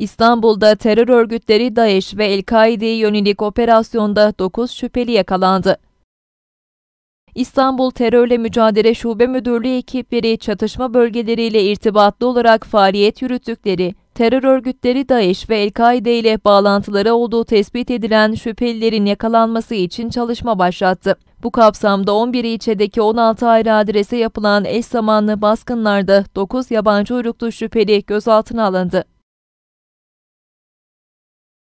İstanbul'da terör örgütleri DAEŞ ve el Kaide'ye yönelik operasyonda 9 şüpheli yakalandı. İstanbul Terörle Mücadele Şube Müdürlüğü ekipleri çatışma bölgeleriyle irtibatlı olarak faaliyet yürüttükleri, terör örgütleri DAEŞ ve El-Kaide ile bağlantıları olduğu tespit edilen şüphelilerin yakalanması için çalışma başlattı. Bu kapsamda 11 ilçedeki 16 ayrı adrese yapılan eş zamanlı baskınlarda 9 yabancı uyruklu şüpheli gözaltına alındı.